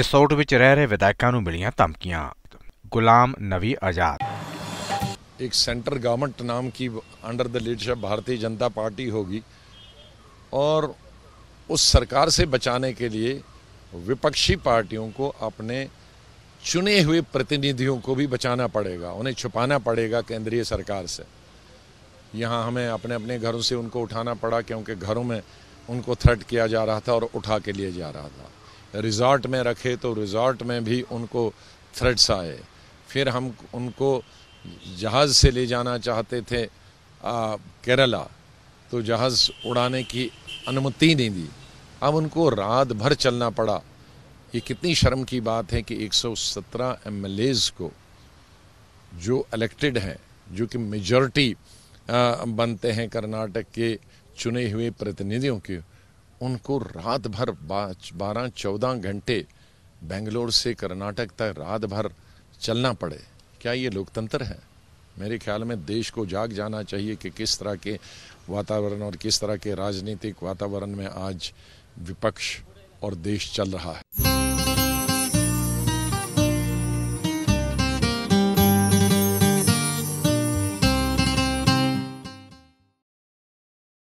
resort ਵਿੱਚ रह रहे विधायकों ਨੂੰ ਮਿਲੀਆਂ गुलाम ਗੁਲਾਮ आजाद एक सेंटर गवर्नमेंट नाम की अंडर द लीडरशिप भारतीय जनता पार्टी होगी और उस सरकार से बचाने के लिए विपक्षी पार्टियों को अपने चुने हुए प्रतिनिधियों को भी बचाना पड़ेगा उन्हें छुपाना पड़ेगा केंद्रीय सरकार से यहाँ हमें अपने अपने घरों से उनको उठाना पड़ा क्योंकि घरों में उनको थ्रेट किया जा रहा था और उठा के लिए जा रहा था रिज़ॉर्ट में रखे तो रिज़ॉर्ट में भी उनको थ्रेट्स आए फिर हम उनको जहाज़ से ले जाना चाहते थे आ, केरला तो जहाज़ उड़ाने की अनुमति नहीं दी अब उनको रात भर चलना पड़ा ये कितनी शर्म की बात है कि 117 एमएलएज को जो इलेक्टेड हैं जो कि मेजॉरिटी बनते हैं कर्नाटक के चुने हुए प्रतिनिधियों के उनको रात भर बारह चौदह घंटे बेंगलोर से कर्नाटक तक रात भर चलना पड़े क्या ये लोकतंत्र है मेरे ख्याल में देश को जाग जाना चाहिए कि किस तरह के वातावरण और किस तरह के राजनीतिक वातावरण में आज विपक्ष और देश चल रहा है